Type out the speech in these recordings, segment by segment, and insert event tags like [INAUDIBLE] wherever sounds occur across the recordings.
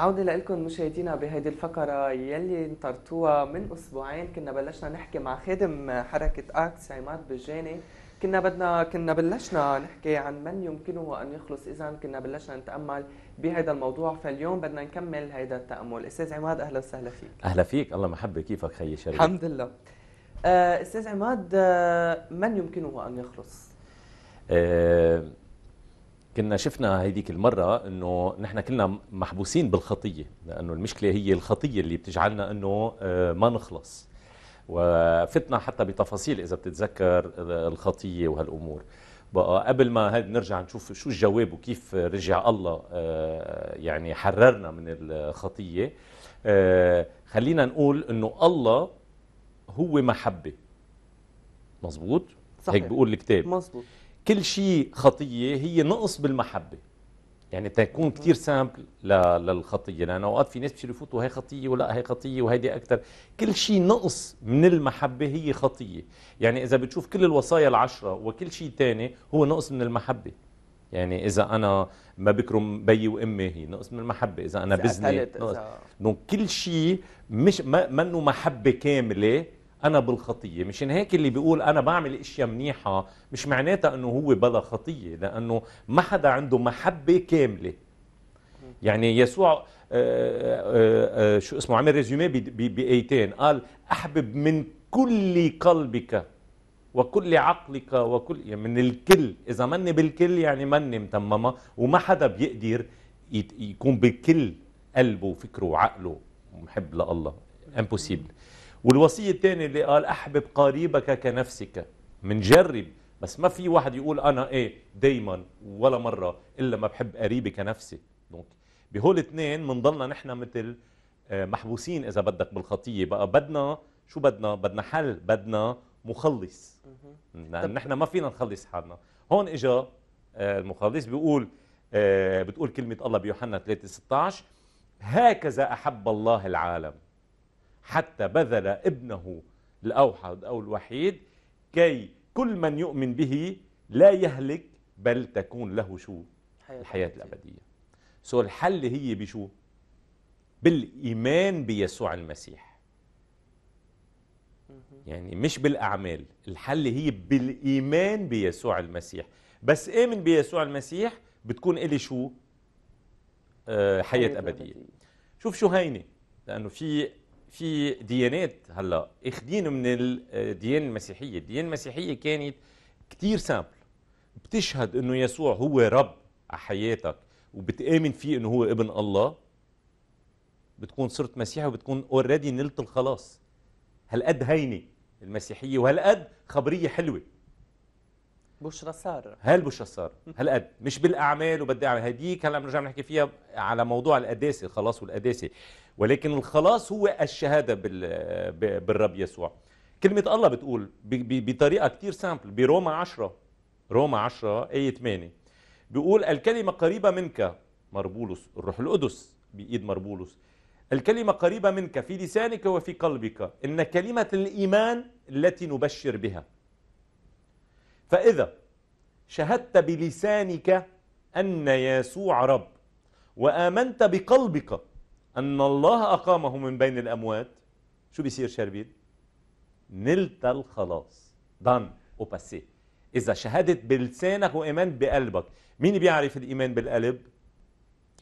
عودة لكم مشاهدينا بهيدي الفقرة يلي انطرتوها من أسبوعين كنا بلشنا نحكي مع خادم حركة أكس عماد بجاني كنا بدنا كنا بلشنا نحكي عن من يمكنه أن يخلص إذا كنا بلشنا نتأمل بهذا الموضوع فاليوم بدنا نكمل هذا التأمل أستاذ عماد أهلا وسهلا فيك أهلا فيك الله محبة كيفك خيي شريف الحمد لله آه، أستاذ عماد آه، من يمكنه أن يخلص أه كنا شفنا هيديك المرة انه نحن كنا محبوسين بالخطية لانه المشكلة هي الخطية اللي بتجعلنا انه آه، ما نخلص وفتنا حتى بتفاصيل اذا بتتذكر آه، الخطية وهالامور بقى قبل ما نرجع نشوف شو الجواب وكيف رجع الله آه، يعني حررنا من الخطية خلينا نقول انه الله هو محبة مزبوط صحيح. هيك بيقول الكتاب مزبوط كل شيء خطيه هي نقص بالمحبه يعني تكون كثير سامبل للخطيه لانه اوقات في ناس بيصيروا يفوتوا هي خطيه ولا هي خطيه وهيدي اكثر كل شيء نقص من المحبه هي خطيه يعني اذا بتشوف كل الوصايا العشره وكل شيء ثاني هو نقص من المحبه يعني اذا انا ما بكرم بي وامي هي نقص من المحبه اذا انا بزني نقص إذا... كل شيء مش ما منه محبه كامله انا بالخطيه مشان هيك اللي بيقول انا بعمل اشياء منيحه مش معناتها انه هو بلا خطيه لانه ما حدا عنده محبه كامله يعني يسوع آآ آه، آآ آه، آه، شو اسمه عمل ريزومي بايتين قال احبب من كل قلبك وكل عقلك وكل يعني من الكل اذا مني بالكل يعني مني متممه وما حدا بيقدر يكون بكل قلبه وفكره وعقله محب لله امبوسيبل والوصية الثانية اللي قال أحبب قريبك كنفسك منجرب بس ما في واحد يقول أنا إيه دايما ولا مرة إلا ما بحب قريبي كنفسي دونك بهول اثنين منضلنا نحن مثل آه، محبوسين إذا بدك بالخطية بقى بدنا شو بدنا بدنا حل بدنا مخلص لأن يعني نحن ما فينا نخلص حالنا هون إجا آه، المخلص بيقول آه، بتقول كلمة الله بيوحنا 3 16 هكذا أحب الله العالم حتى بذل ابنه الأوحد أو الوحيد كي كل من يؤمن به لا يهلك بل تكون له شو الحياة الأبدية سو الحل هي بشو بالإيمان بيسوع المسيح يعني مش بالأعمال الحل هي بالإيمان بيسوع المسيح بس آمن بيسوع المسيح بتكون إلي شو آه حياة أبدية شوف شو هينة لأنه في في ديانات هلا اخدين من الديانه المسيحيه، الديانه المسيحيه كانت كتير سامبل بتشهد انه يسوع هو رب حياتك وبتآمن فيه انه هو ابن الله بتكون صرت مسيحي وبتكون اوريدي نلت الخلاص هالقد هينه المسيحيه وهالقد خبريه حلوه بشرى سارة هاي البشرى سارة هالقد مش بالاعمال وبدي اعمل هديك هلا بنرجع بنحكي فيها على موضوع القداسه الخلاص والقداسه ولكن الخلاص هو الشهاده بالرب يسوع كلمه الله بتقول بطريقه كثير سامبل بروما 10 روما 10 ايه 8 بيقول الكلمه قريبه منك مربولوس الروح القدس بايد مربولوس الكلمة قريبة منك في لسانك وفي قلبك إن كلمة الإيمان التي نبشر بها فإذا شهدت بلسانك أن يسوع رب وآمنت بقلبك أن الله أقامه من بين الأموات شو بيصير شربيل؟ نلت الخلاص دان وباسي إذا شهدت بلسانك وإيمنت بقلبك مين بيعرف الإيمان بالقلب؟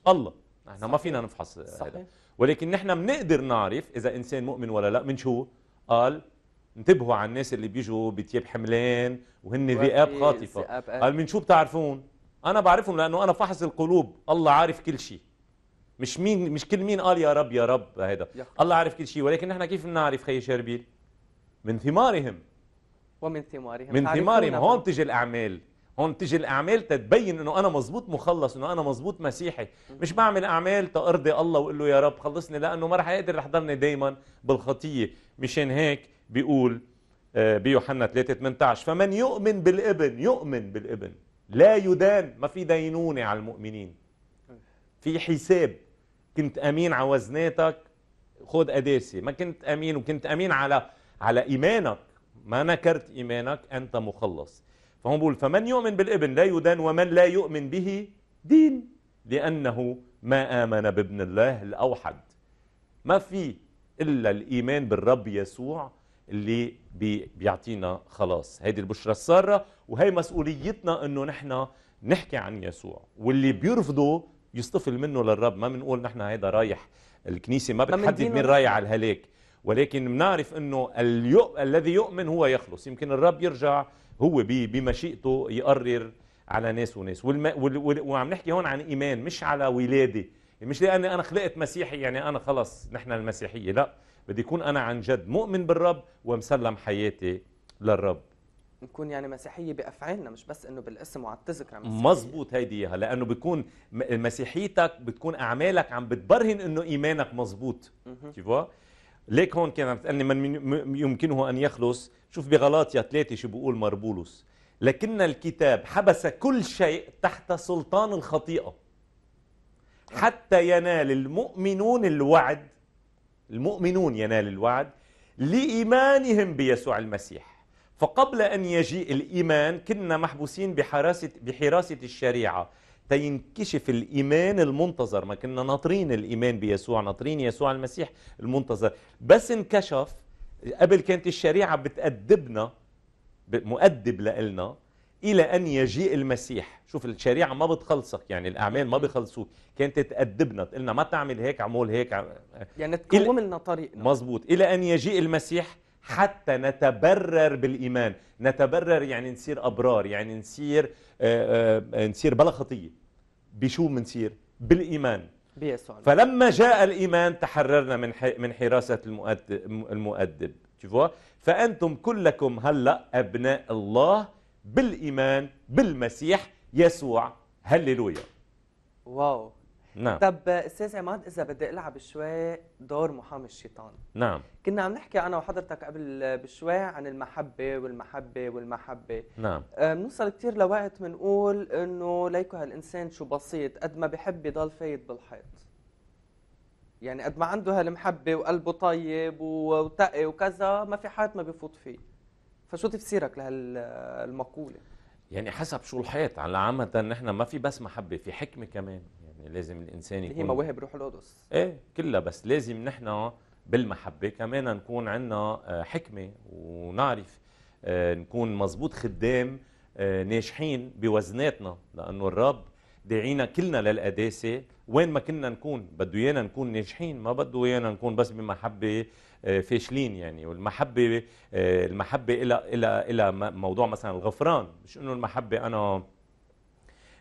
الله نحن ما فينا نفحص صحيح. هذا ولكن نحن بنقدر نعرف إذا إنسان مؤمن ولا لا من شو؟ قال انتبهوا على الناس اللي بيجوا بتياب حملان وهن ذئاب خاطفه آه. قال من شو بتعرفون انا بعرفهم لانه انا فحص القلوب الله عارف كل شيء مش مين مش كل مين قال يا رب يا رب هذا الله عارف كل شيء ولكن نحن كيف بنعرف خي شربيل من ثمارهم ومن ثمارهم من ثمارهم هون تجي الاعمال هون تجي الاعمال تتبين انه انا مزبوط مخلص انه انا مزبوط مسيحي مش بعمل اعمال تأرضي الله واقول له يا رب خلصني لانه ما رح يقدر احضرني دائما بالخطيه مشان هيك بيقول آه، بيوحنا 3 18 فمن يؤمن بالابن يؤمن بالابن لا يدان ما في دينونة على المؤمنين في حساب كنت امين على وزناتك خذ قداسي ما كنت امين وكنت امين على على ايمانك ما نكرت ايمانك انت مخلص فهم بيقول فمن يؤمن بالابن لا يدان ومن لا يؤمن به دين لانه ما امن بابن الله الاوحد ما في الا الايمان بالرب يسوع اللي بي بيعطينا خلاص هيدي البشرة السارة وهي مسؤوليتنا انه نحن نحكي عن يسوع واللي بيرفضه يصطفل منه للرب ما بنقول نحن هيدا رايح الكنيسة ما بتحدد مين رايح على الهلاك ولكن بنعرف انه اليؤ... الذي يؤمن هو يخلص يمكن الرب يرجع هو بي... بمشيئته يقرر على ناس وناس والم... وال... وال... وعم نحكي هون عن ايمان مش على ولاده مش لاني انا خلقت مسيحي يعني انا خلص نحن المسيحيه لا بدي يكون أنا عن جد مؤمن بالرب ومسلم حياتي للرب نكون يعني مسيحيه بافعالنا مش بس انه بالاسم وعلى التذكره مزبوط هيدي اياها لانه بيكون مسيحيتك بتكون اعمالك عم بتبرهن انه ايمانك مزبوط تيفوا ليك هون كان عم تقلني من يمكنه ان يخلص شوف بغلاطيا ثلاثه شو بيقول مربولوس لكن الكتاب حبس كل شيء تحت سلطان الخطيئه حتى ينال المؤمنون الوعد المؤمنون ينال الوعد لإيمانهم بيسوع المسيح فقبل أن يجيء الإيمان كنا محبوسين بحراسة, بحراسة الشريعة تينكشف الإيمان المنتظر ما كنا ناطرين الإيمان بيسوع ناطرين يسوع المسيح المنتظر بس انكشف قبل كانت الشريعة بتأدبنا مؤدب لإلنا إلى أن يجيء المسيح شوف الشريعة ما بتخلصك يعني الأعمال ما بيخلصوك كانت تأدبنا تقلنا ما تعمل هيك عمول هيك يعني تقوم لنا طريقنا مظبوط إلى أن يجيء المسيح حتى نتبرر بالإيمان نتبرر يعني نصير أبرار يعني نصير آآ آه، آآ آه، نصير بلا خطية بشو منصير بالإيمان بيسوع فلما جاء الإيمان تحررنا من من حراسة المؤدب المؤدب فأنتم كلكم هلأ أبناء الله بالايمان بالمسيح يسوع هللويا واو نعم طب استاذ عماد اذا بدي العب شوي دور محامي الشيطان نعم كنا عم نحكي انا وحضرتك قبل بشوي عن المحبه والمحبه والمحبه نعم آه، بنوصل كثير لوقت بنقول انه ليكو هالانسان شو بسيط قد ما بحب يضل فايت بالحيط يعني قد ما عنده هالمحبه وقلبه طيب وتقي وكذا ما في حيط ما بفوت فيه فشو تفسيرك لهالمقولة؟ يعني حسب شو الحيط على عامة نحن ما في بس محبة في حكمة كمان يعني لازم الإنسان يكون هي مواهب روح القدس إيه كلها بس لازم نحن بالمحبة كمان نكون عندنا آه، حكمة ونعرف آه، نكون مزبوط خدام آه، ناجحين بوزناتنا لأنه الرب داعينا كلنا للقداسة وين ما كنا نكون بده إيانا نكون ناجحين ما بده إيانا نكون بس بمحبة آه، فاشلين يعني والمحبه آه، المحبه إلى إلى إلى موضوع مثلا الغفران مش انه المحبه انا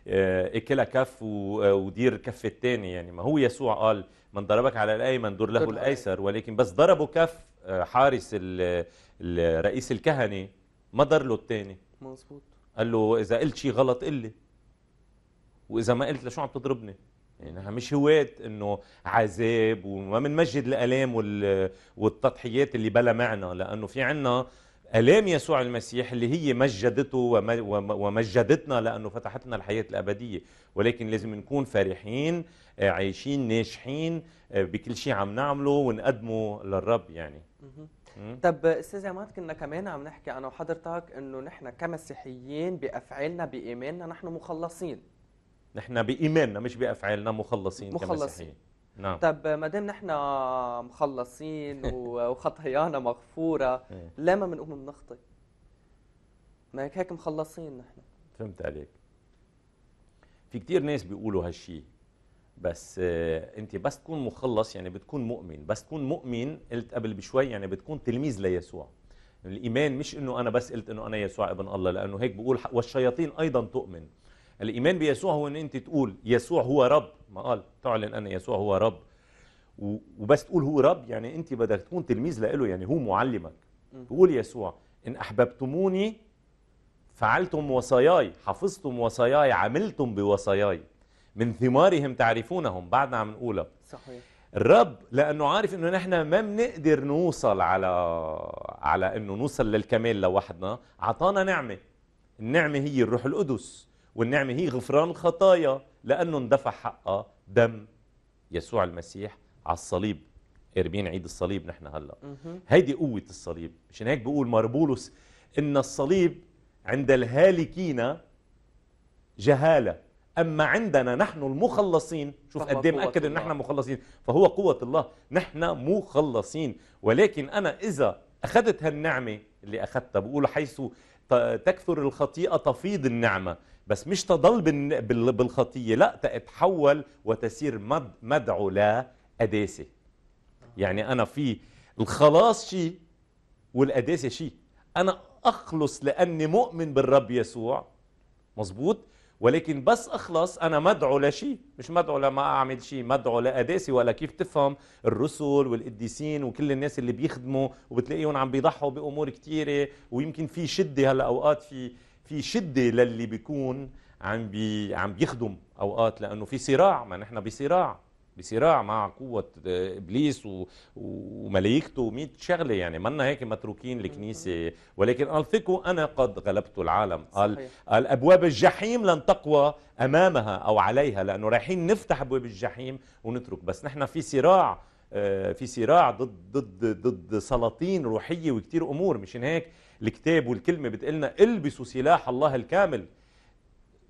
آه، اكلها كف ودير كف الثاني يعني ما هو يسوع قال من ضربك على الايمن دور له الايسر ولكن بس ضربه كف حارس الرئيس الكهنه ما ضر له الثاني مظبوط قال له اذا قلت شيء غلط قل لي واذا ما قلت لشو عم تضربني انها مش هواة انه عذاب وما بنمجد الالام والتضحيات اللي بلا معنى لانه في عنا الام يسوع المسيح اللي هي مجدته ومجدتنا لانه فتحت لنا الحياه الابديه ولكن لازم نكون فرحين آه، عايشين ناجحين آه، بكل شيء عم نعمله ونقدمه للرب يعني طب استاذ عماد كنا كمان عم نحكي انا وحضرتك انه نحن كمسيحيين بافعالنا بايماننا نحن مخلصين نحن بايماننا مش بافعالنا مخلصين مخلصين نعم طب ما دام نحن مخلصين [LAUGHS] وخطايانا مغفوره ليه ما بنقوم بنخطي؟ ما هيك هيك مخلصين نحن فهمت عليك في كتير ناس بيقولوا هالشيء بس آه، انت بس تكون مخلص يعني بتكون مؤمن بس تكون مؤمن قلت قبل بشوي يعني بتكون تلميذ ليسوع الايمان مش انه انا بس قلت انه انا يسوع ابن الله لانه هيك بقول والشياطين ايضا تؤمن الإيمان بيسوع هو أن أنت تقول يسوع هو رب ما قال تعلن أن يسوع هو رب وبس تقول هو رب يعني أنت بدك تكون تلميذ له يعني هو معلمك تقول يسوع إن أحببتموني فعلتم وصاياي حفظتم وصاياي عملتم بوصاياي من ثمارهم تعرفونهم بعدنا عم نقولها صحيح الرب لانه عارف انه نحن ما بنقدر نوصل على على انه نوصل للكمال لوحدنا اعطانا نعمه النعمه هي الروح القدس والنعمة هي غفران الخطايا لأنه اندفع حقها دم يسوع المسيح على الصليب قربين عيد الصليب نحن هلا هيدي قوة الصليب مشان هيك بقول مربولوس إن الصليب عند الهالكين جهالة أما عندنا نحن المخلصين شوف قد ايه مأكد إن نحن مخلصين فهو قوة الله نحن مخلصين ولكن أنا إذا أخذت هالنعمة اللي أخذتها بقول حيث تكثر الخطيئة تفيض النعمة بس مش تضل بالخطيه لا تتحول وتسير مدعو لا قداسه يعني انا في الخلاص شيء والقداسه شيء انا اخلص لاني مؤمن بالرب يسوع مزبوط ولكن بس اخلص انا مدعو لشيء مش مدعو لما اعمل شيء مدعو لقداسي ولا كيف تفهم الرسل والقديسين وكل الناس اللي بيخدموا وبتلاقيهم عم بيضحوا بامور كثيره ويمكن في شده هلا اوقات في في شده للي بيكون عم بي عم بيخدم اوقات لانه في صراع ما نحن بصراع بصراع مع قوة آه، إبليس و... وملايكته ومئة شغلة يعني منا هيك متروكين الكنيسة ولكن قال ثقوا أنا قد غلبت العالم قال, صحيح. قال أبواب الجحيم لن تقوى أمامها أو عليها لأنه رايحين نفتح أبواب الجحيم ونترك بس نحن في صراع آه، في صراع ضد ضد ضد سلاطين روحية وكتير أمور مشان هيك الكتاب والكلمة بتقلنا البسوا سلاح الله الكامل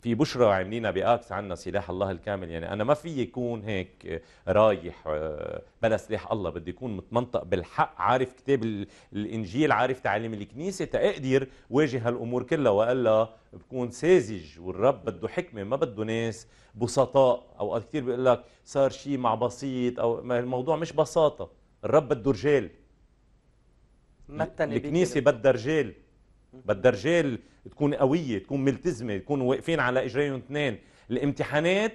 في بشرى عاملينها بآكس عنا سلاح الله الكامل يعني أنا ما في يكون هيك رايح آه، بلا سلاح الله بدي يكون متمنطق بالحق عارف كتاب الإنجيل عارف تعاليم الكنيسة تقدر واجه هالأمور كلها وإلا بكون ساذج والرب بده حكمة ما بده ناس بسطاء أوقات كثير بيقول لك صار شيء مع بسيط أو ما الموضوع مش بساطة الرب بده رجال الكنيسه بدها رجال بدها رجال تكون قويه تكون ملتزمه تكون واقفين على اجريهم اثنين الامتحانات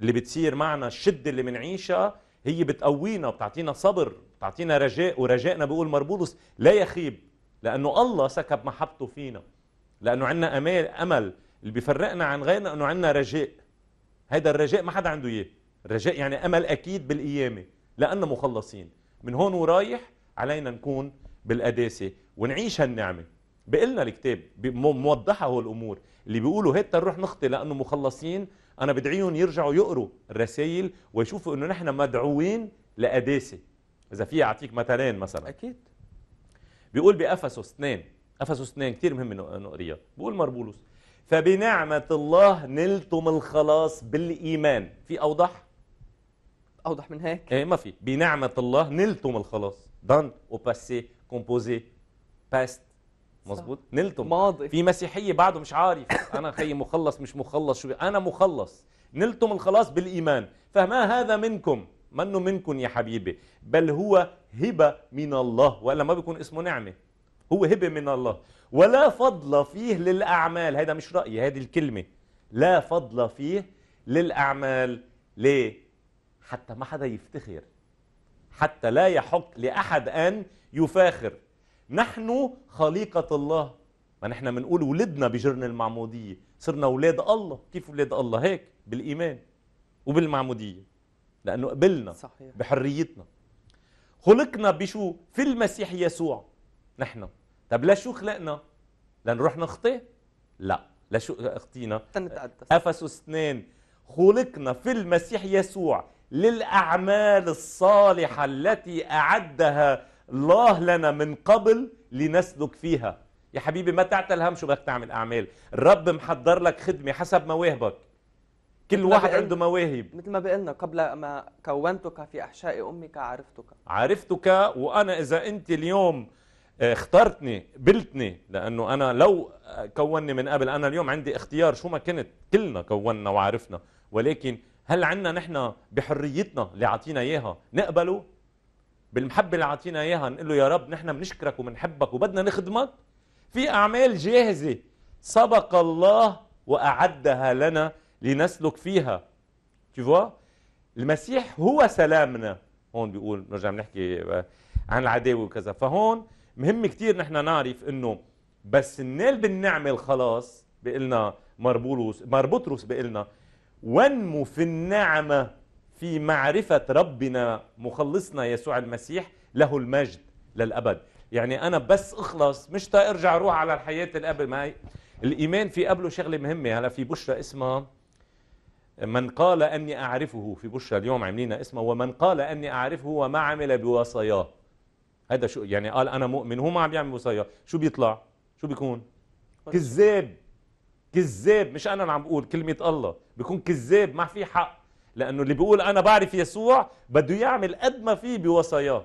اللي بتصير معنا الشده اللي بنعيشها هي بتقوينا بتعطينا صبر بتعطينا رجاء ورجائنا بيقول مربولوس لا يخيب لانه الله سكب محبته فينا لانه عندنا امال امل اللي بيفرقنا عن غيرنا انه عندنا رجاء هذا الرجاء ما حدا عنده اياه الرجاء يعني امل اكيد بالقيامه لاننا مخلصين من هون ورايح علينا نكون بالقداسه ونعيش هالنعمه بقلنا الكتاب موضحه هو الامور اللي بيقولوا هيتا نروح نخطي لانه مخلصين انا بدعيهم يرجعوا يقروا الرسائل ويشوفوا انه نحن مدعوين لقداسه اذا في اعطيك مثلين مثلا اكيد بيقول بافسس 2 افسس 2 كثير مهم نقريها بيقول مربولوس فبنعمه الله نلتم الخلاص بالايمان في اوضح اوضح من هيك ايه ما في بنعمه الله نلتم الخلاص دان وباسيه كومبوزي باست مظبوط نلتم ماضي في مسيحيه بعده مش عارف انا خي مخلص مش مخلص شو انا مخلص نلتم الخلاص بالايمان فما هذا منكم منه منكم يا حبيبي بل هو هبه من الله والا ما بيكون اسمه نعمه هو هبه من الله ولا فضل فيه للاعمال هذا مش رايي هذه الكلمه لا فضل فيه للاعمال ليه حتى ما حدا يفتخر حتى لا يحق لاحد ان يفاخر نحن خليقة الله ما نحن بنقول ولدنا بجرن المعمودية صرنا ولاد الله كيف ولاد الله هيك بالإيمان وبالمعمودية لأنه قبلنا صحيح. بحريتنا خلقنا بشو في المسيح يسوع نحن طب لشو خلقنا لنروح نخطي لا لشو اختينا تنتقدس افسس 2 خلقنا في المسيح يسوع للاعمال الصالحه التي اعدها الله لنا من قبل لنسلك فيها يا حبيبي ما تعتل هم شو بدك تعمل اعمال الرب محضر لك خدمه حسب مواهبك كل واحد بقلنا. عنده مواهب مثل ما بقلنا قبل ما كونتك في احشاء امك عرفتك عرفتك وانا اذا انت اليوم آه، اخترتني بلتني لانه انا لو آه، كوني من قبل انا اليوم عندي اختيار شو ما كنت كلنا كوننا وعرفنا ولكن هل عنا نحن بحريتنا اللي عطينا اياها نقبله بالمحبه اللي عاطينا اياها نقول له يا رب نحن بنشكرك وبنحبك وبدنا نخدمك في اعمال جاهزه سبق الله واعدها لنا لنسلك فيها تشوفوا المسيح هو سلامنا هون بيقول نرجع بنحكي آه، عن العداوه وكذا فهون مهم كثير نحن نعرف انه بس ننال بالنعمه الخلاص بقلنا مربولوس بيقول بقلنا وانمو في النعمه في معرفة ربنا مخلصنا يسوع المسيح له المجد للأبد يعني أنا بس أخلص مش تا أرجع روح على الحياة الأبد معي الإيمان في قبله شغلة مهمة هلا في بشرى اسمها من قال أني أعرفه في بشرى اليوم عاملين اسمه ومن قال أني أعرفه وما عمل بوصاياه هذا شو يعني قال أنا مؤمن هو ما عم يعمل وصاياه شو بيطلع شو بيكون كذاب كذاب مش أنا اللي عم بقول كلمة الله بيكون كذاب ما في حق لأنه اللي بيقول أنا بعرف يسوع بده يعمل قد ما فيه بوصاياه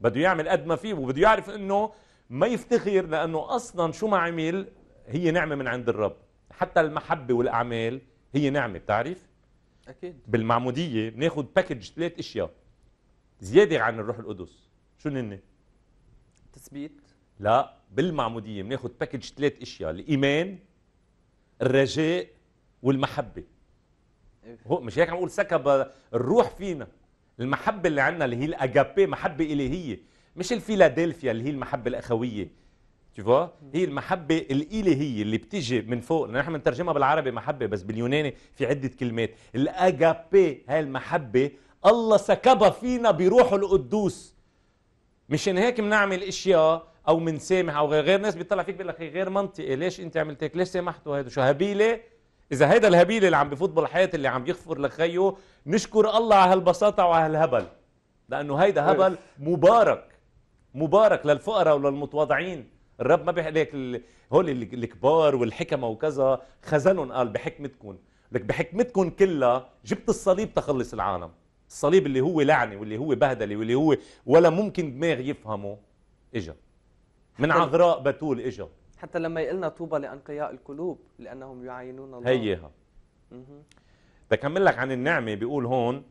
بده يعمل قد ما فيه وبده يعرف أنه ما يفتخر لأنه أصلا شو ما عمل هي نعمة من عند الرب حتى المحبة والأعمال هي نعمة بتعرف؟ أكيد بالمعمودية بناخذ باكج ثلاث أشياء زيادة عن الروح القدس شو هن؟ تثبيت لا بالمعمودية بناخذ باكج ثلاث أشياء الإيمان الرجاء والمحبه هو مش هيك عم اقول سكب الروح فينا المحبه اللي عندنا اللي هي الاجابي محبه الهيه مش الفيلادلفيا اللي هي المحبه الاخويه تشوفوا هي المحبه الالهيه اللي بتيجي من فوق نحن بنترجمها بالعربي محبه بس باليوناني في عده كلمات الاجابي هاي المحبه الله سكبها فينا بروحه القدوس مشان هيك بنعمل اشياء او بنسامح او غير غير ناس بتطلع فيك بيقول لك غير منطقي ليش انت عملت هيك ليش سامحته هذا شو هبيله اذا هيدا الهبيل اللي عم بفوت بالحياه اللي عم يغفر لك نشكر الله على هالبساطه وعلى هالهبل لانه هيدا إيه. هبل مبارك مبارك للفقراء وللمتواضعين الرب ما لك هول الكبار والحكمة وكذا خزنهم قال بحكمتكم لك بحكمتكم كلها جبت الصليب تخلص العالم الصليب اللي هو لعنة واللي هو بهدلة واللي هو ولا ممكن دماغ يفهمه اجا من عذراء بتول اجا حتى لما يقلنا طوبى لأنقياء القلوب لأنهم يعينون الله هيها بكمل لك عن النعمة بيقول هون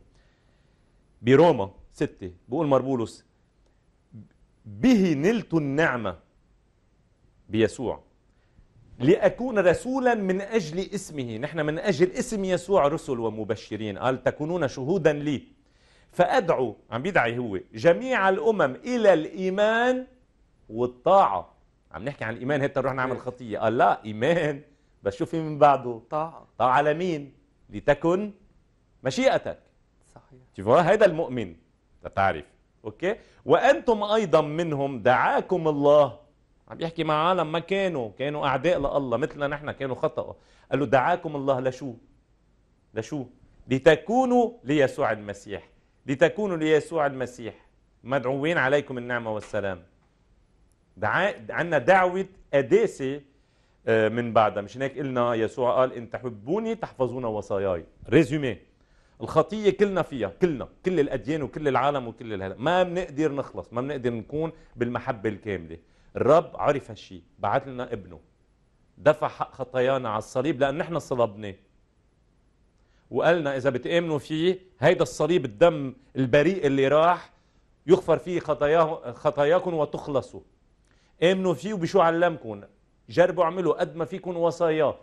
بروما ستة بيقول مربولوس به نلت النعمة بيسوع لأكون رسولا من أجل اسمه نحن من أجل اسم يسوع رسل ومبشرين قال تكونون شهودا لي فأدعو عم بيدعي هو جميع الأمم إلى الإيمان والطاعة عم نحكي عن الايمان هيك نروح نعمل إيه. خطيه قال لا ايمان بس شو في من بعده طاعه طاعه على مين لتكن مشيئتك صحيح شوفوا هذا المؤمن تعرف اوكي وانتم ايضا منهم دعاكم الله عم يحكي مع عالم ما كانوا كانوا اعداء لله مثلنا نحن كانوا خطأ قال له دعاكم الله لشو لشو لتكونوا ليسوع المسيح لتكونوا ليسوع المسيح مدعوين عليكم النعمه والسلام دعا... عندنا دعوة اداسه آه، من بعدها مش هيك قلنا يسوع قال إن تحبوني تحفظون وصاياي ريزومي الخطية كلنا فيها كلنا كل الأديان وكل العالم وكل الهلا ما بنقدر نخلص ما بنقدر نكون بالمحبة الكاملة الرب عرف هالشيء بعث لنا ابنه دفع حق خطايانا على الصليب لأن نحن صلبناه وقالنا إذا بتآمنوا فيه هيدا الصليب الدم البريء اللي راح يغفر فيه خطاياه خطاياكم وتخلصوا امنوا فيه وبشو علمكم جربوا اعملوا قد ما فيكم وصاياه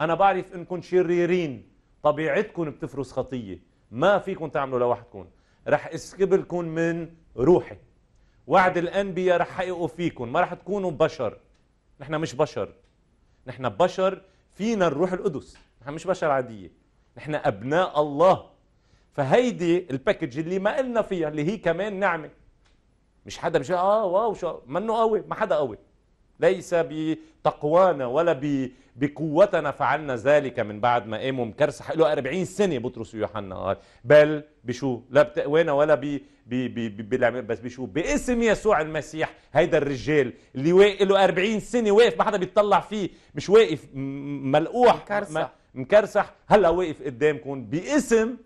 انا بعرف انكم شريرين طبيعتكم بتفرز خطيه ما فيكم تعملوا لوحدكم رح اسكبلكم من روحي وعد الانبياء رح حققوا فيكم ما رح تكونوا بشر نحن مش بشر نحن بشر فينا الروح القدس نحن مش بشر عاديه نحن ابناء الله فهيدي الباكج اللي ما قلنا فيها اللي هي كمان نعمه مش حدا مش اه،, اه واو شو منه قوي ما حدا قوي ليس بتقوانا ولا بقوتنا فعلنا ذلك من بعد ما قاموا مكرسح له 40 سنه بطرس ويوحنا قال آه، بل بشو لا بتقوانا ولا ب بس بشو باسم يسوع المسيح هيدا الرجال اللي واقف له 40 سنه واقف ما حدا بيطلع فيه مش واقف ملقوح مكرسح مكرسح هلا واقف قدامكم باسم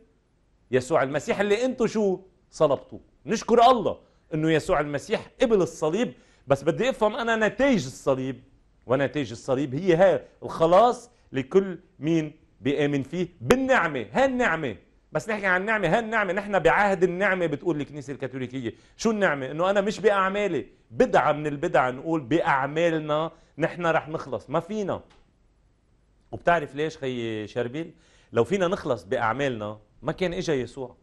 يسوع المسيح اللي انتم شو صلبتوه نشكر الله انه يسوع المسيح قبل الصليب بس بدي افهم انا نتائج الصليب ونتائج الصليب هي هي الخلاص لكل مين بيامن فيه بالنعمه النعمه بس نحكي عن النعمه النعمه نحن بعهد النعمه بتقول الكنيسه الكاثوليكيه شو النعمه انه انا مش باعمالي بدعه من البدع نقول باعمالنا نحن رح نخلص ما فينا وبتعرف ليش خي شربيل لو فينا نخلص باعمالنا ما كان اجا يسوع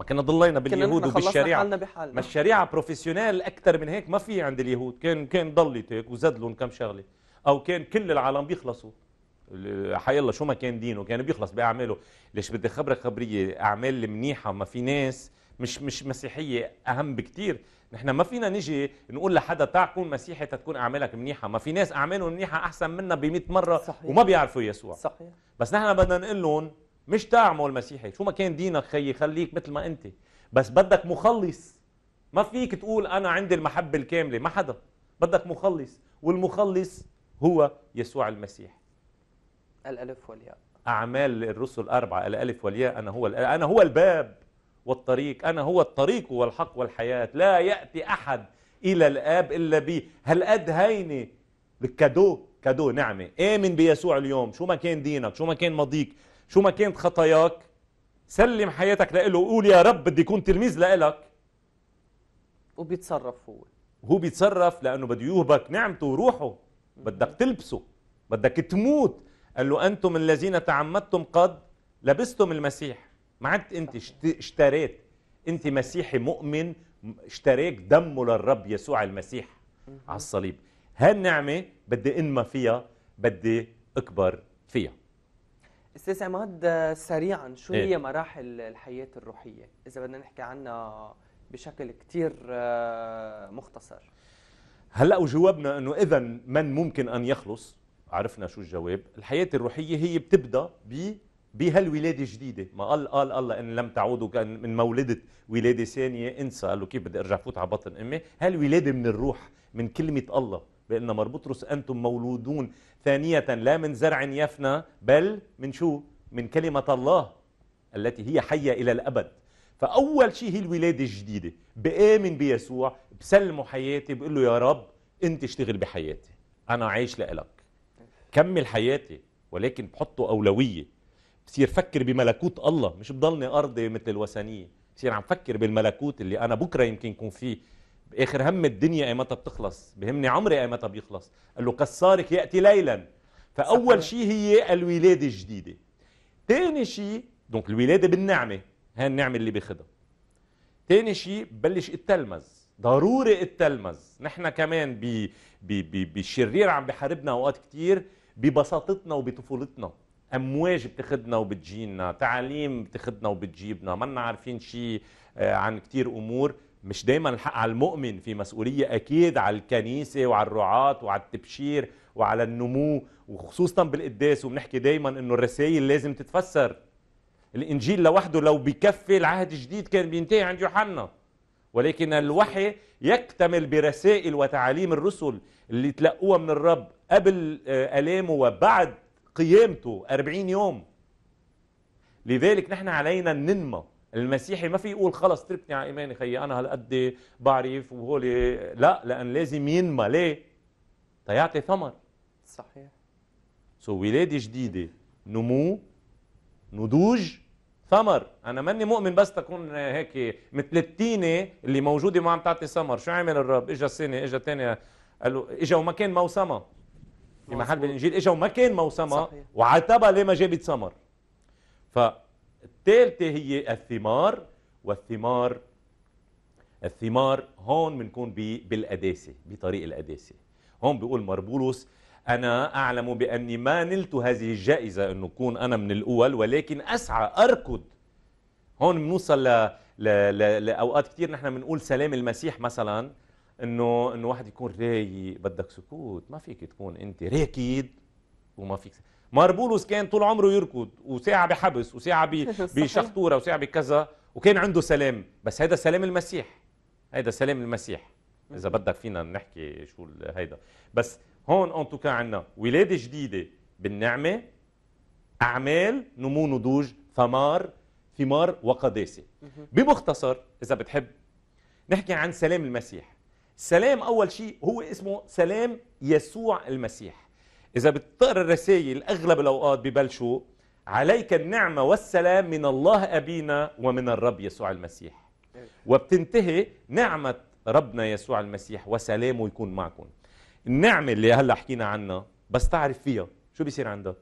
ما كنا ضلينا باليهود وبالشريعه حالنا بحالنا. ما الشريعه بروفيسيونيل اكثر من هيك ما في عند اليهود كان كان ضلت هيك لهم كم شغله او كان كل العالم بيخلصوا حي الله شو ما كان دينه كان بيخلص باعماله ليش بدي خبرك خبريه اعمال منيحه ما في ناس مش مش مسيحيه اهم بكثير نحن ما فينا نجي نقول لحدا تعال كون مسيحي تتكون اعمالك منيحه ما في ناس اعمالهم منيحه احسن منا ب 100 مره صحيح. وما بيعرفوا يسوع صحيح بس نحن بدنا نقول لهم مش تعمل المسيحي شو ما كان دينك خيي خليك مثل ما انت بس بدك مخلص ما فيك تقول انا عندي المحبه الكامله ما حدا بدك مخلص والمخلص هو يسوع المسيح الالف والياء اعمال الرسل اربعه الالف والياء انا هو انا هو الباب والطريق انا هو الطريق والحق والحياه لا ياتي احد الى الاب الا بي قد هينه الكادو كادو نعمه امن بيسوع اليوم شو ما كان دينك شو ما كان ماضيك شو ما كانت خطاياك سلم حياتك لإله وقول يا رب بدي أكون تلميذ لإلك وبيتصرف هو هو بيتصرف لأنه بده يوهبك نعمته وروحه بدك تلبسه بدك تموت قال له أنتم الذين تعمدتم قد لبستم المسيح ما عدت أنت اشتريت أنت مسيحي مؤمن اشتريك دمه للرب يسوع المسيح على الصليب هالنعمة بدي إنما فيها بدي اكبر فيها استاذ عماد سريعا شو إيه. هي إيه؟ مراحل الحياه الروحيه اذا بدنا نحكي عنها بشكل كثير آه، مختصر هلا وجوابنا انه اذا من ممكن ان يخلص عرفنا شو الجواب الحياه الروحيه هي بتبدا ب بهالولاده الجديده ما قال قال الله ان لم تعودوا كان من مولده ولاده ثانيه انسى قال له كيف بدي ارجع فوت على بطن امي هالولاده من الروح من كلمه الله بأن بطرس أنتم مولودون ثانية لا من زرع يفنى بل من شو؟ من كلمة الله التي هي حية إلى الأبد فأول شيء هي الولادة الجديدة بآمن بيسوع بسلمه حياتي بقول له يا رب أنت اشتغل بحياتي أنا عايش لإلك كمل حياتي ولكن بحطه أولوية بصير فكر بملكوت الله مش بضلني أرضي مثل الوثنية بصير عم فكر بالملكوت اللي أنا بكرة يمكن يكون فيه باخر هم الدنيا ايمتى بتخلص بهمني عمري ايمتى بيخلص قال له كسارك ياتي ليلا فاول شيء هي الولاده الجديده ثاني شيء دونك الولاده بالنعمه هاي النعمه اللي بيخدها ثاني شيء بلش التلمز ضروري التلمز نحن كمان ب ب بالشرير عم بحاربنا اوقات كثير ببساطتنا وبطفولتنا امواج بتاخذنا وبتجينا تعاليم بتاخذنا وبتجيبنا ما عارفين شيء آه، عن كثير امور مش دايما الحق على المؤمن في مسؤولية أكيد على الكنيسة وعلى الرعاة وعلى التبشير وعلى النمو وخصوصا بالقداس وبنحكي دايما انه الرسائل لازم تتفسر الانجيل لوحده لو بكفي العهد الجديد كان بينتهي عند يوحنا ولكن الوحي يكتمل برسائل وتعاليم الرسل اللي تلقوها من الرب قبل آه، ألامه وبعد قيامته 40 يوم لذلك نحن علينا ننمى المسيحي ما في يقول خلص تركني على ايماني خيي انا هالقد بعرف وهول لا لان لازم ينمى ليه؟ تيعطي ثمر صحيح سو so, ولاده جديده نمو نضوج ثمر انا ماني مؤمن بس تكون هيك مثل التينه اللي موجوده ما عم تعطي ثمر شو عمل الرب اجى السنه اجى الثانيه قال له اجى وما كان موسمها في محل بالانجيل اجى وما كان موسمها وعتبها ليه ما جابت ثمر ف الثالثة هي الثمار والثمار الثمار هون بنكون بالقداسة بطريق القداسة هون بيقول مربولوس أنا أعلم بأني ما نلت هذه الجائزة أن أكون أنا من الأول ولكن أسعى أركض هون بنوصل ل... ل... لأوقات كثير نحن بنقول سلام المسيح مثلا انه انه واحد يكون رايق بدك سكوت ما فيك تكون انت راكد وما فيك ماربولوس كان طول عمره يركض وساعه بحبس وساعه [LAUGHS] بشخطوره وساعه بكذا وكان عنده سلام بس هذا سلام المسيح هذا سلام المسيح اذا بدك فينا نحكي شو هيدا بس هون ان توكا عندنا ولاده جديده بالنعمه اعمال نمو نضوج ثمار ثمار وقداسه بمختصر اذا بتحب نحكي عن سلام المسيح سلام اول شيء هو اسمه سلام يسوع المسيح إذا بتقرأ الرسائل أغلب الأوقات ببلشوا عليك النعمة والسلام من الله أبينا ومن الرب يسوع المسيح وبتنتهي نعمة ربنا يسوع المسيح وسلامه يكون معكم النعمة اللي هلا حكينا عنها بس تعرف فيها شو بيصير عندك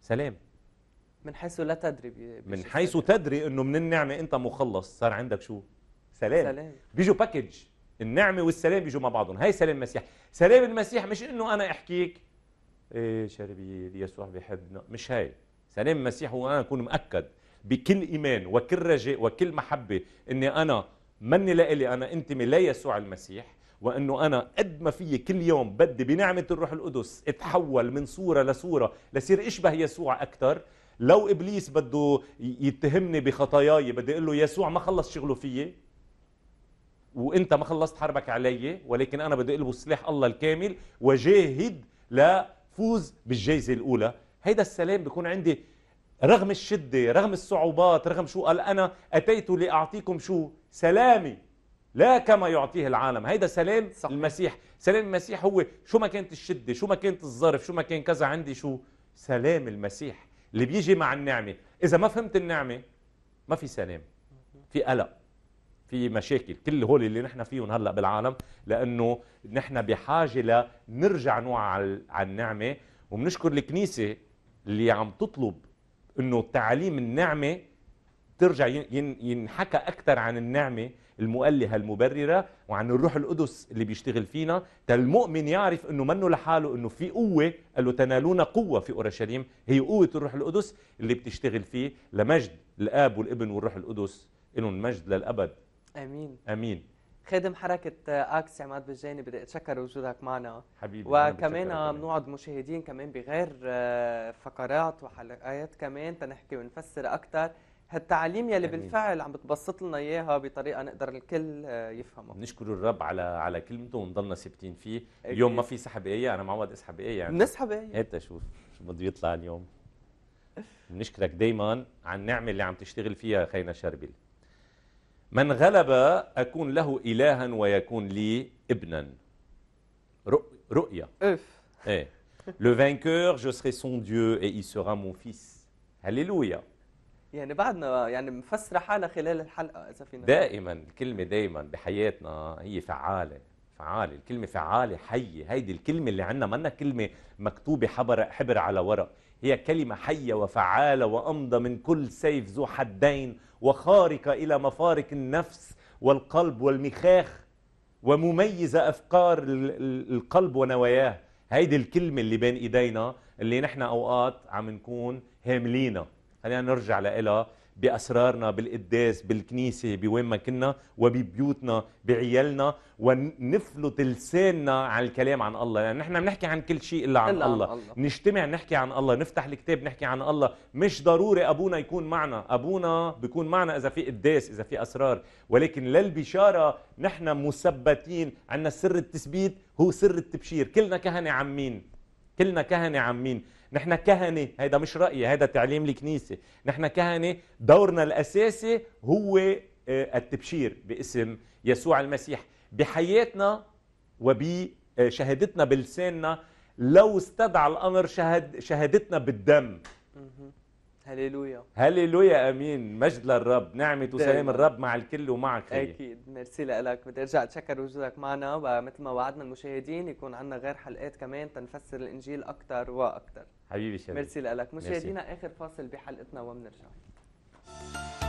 سلام من حيث لا تدري من حيث تدري انه من النعمة انت مخلص صار عندك شو سلام, سلام. بيجوا باكج النعمة والسلام بيجوا مع بعضهم هاي سلام المسيح سلام المسيح مش انه انا احكيك ايه يا يسوع بيحبنا مش هاي سلام المسيح وانا اكون مأكد بكل ايمان وكل رجاء وكل محبه اني انا مني لإلي انا انتمي ليسوع المسيح وانه انا قد ما فيي كل يوم بدي بنعمه الروح القدس اتحول من صوره لصوره لصير اشبه يسوع اكثر لو ابليس بده يتهمني بخطاياي بدي اقول له يسوع ما خلص شغله فيي وانت ما خلصت حربك علي ولكن انا بدي البس سلاح الله الكامل وجاهد لا فوز بالجائزه الاولى هيدا السلام بيكون عندي رغم الشده رغم الصعوبات رغم شو قال انا اتيت لاعطيكم شو سلامي لا كما يعطيه العالم هيدا سلام صحيح. المسيح سلام المسيح هو شو ما كانت الشده شو ما كانت الظرف شو ما كان كذا عندي شو سلام المسيح اللي بيجي مع النعمه اذا ما فهمت النعمه ما في سلام في قلق في مشاكل كل هول اللي نحن فيهم هلا بالعالم لانه نحن بحاجه لنرجع نوع على النعمه وبنشكر الكنيسه اللي عم تطلب انه تعليم النعمه ترجع ينحكى اكثر عن النعمه المؤلهه المبرره وعن الروح القدس اللي بيشتغل فينا المؤمن يعرف انه منه لحاله انه في قوه قال له تنالونا قوه في اورشليم هي قوه الروح القدس اللي بتشتغل فيه لمجد الاب والابن والروح القدس لهم مجد للابد امين امين خادم حركة آه، اكس عماد بجاني بدي اتشكر وجودك معنا حبيبي وكمان آه، بنوعد مشاهدين كمان بغير آه، فقرات وحلقات كمان تنحكي ونفسر اكثر هالتعليم يلي أمين. بالفعل عم بتبسط لنا اياها بطريقه نقدر الكل يفهمها بنشكر الرب على على كلمته ونضلنا ثابتين فيه أكيد. اليوم ما في سحب ايه انا معود اسحب يعني. ايه يعني بنسحب ايه انت شوف شو بده يطلع اليوم بنشكرك دايما على النعمه اللي عم تشتغل فيها خينا شربل من غلب أكون له إلها ويكون لي ابنا رؤيا اف إيه لو فانكور je serai son Dieu et il sera mon fils. هللويا يعني بعدنا يعني مفسرة حالها خلال الحلقة اذا فينا دائما الكلمة دائما بحياتنا هي فعالة فعالة الكلمة فعالة حية هيدي الكلمة اللي عندنا منا كلمة مكتوبة حبر, حبر على ورق هي كلمة حية وفعالة وأمضى من كل سيف ذو حدين وخارقة إلى مفارق النفس والقلب والمخاخ ومميزة أفكار القلب ونواياه هيدي الكلمة اللي بين إيدينا اللي نحن أوقات عم نكون هاملينا خلينا نرجع لها بأسرارنا بالقداس بالكنيسة بوين ما كنا وببيوتنا بعيالنا ونفلت لساننا عن الكلام عن الله لأن يعني نحن بنحكي عن كل شيء إلا عن إلا الله. عن الله نجتمع نحكي عن الله نفتح الكتاب نحكي عن الله مش ضروري أبونا يكون معنا أبونا بيكون معنا إذا في قداس إذا في أسرار ولكن للبشارة نحن مثبتين عندنا سر التثبيت هو سر التبشير كلنا كهنة عمين كلنا كهنة عمين نحن كهنه هذا مش رايي هذا تعليم الكنيسه نحن كهنه دورنا الاساسي هو آه، التبشير باسم يسوع المسيح بحياتنا وبشهادتنا بلساننا لو استدعى الامر شهد شهادتنا بالدم هللويا هللويا امين مجد للرب نعمه وسلام الرب مع الكل ومعك خير. اكيد ميرسي لك بدي ارجع اتشكر وجودك معنا ومثل ما وعدنا المشاهدين يكون عندنا غير حلقات كمان تنفسر الانجيل اكثر واكثر حبيبي شريف ميرسي لك مشاهدينا اخر فاصل بحلقتنا وبنرجع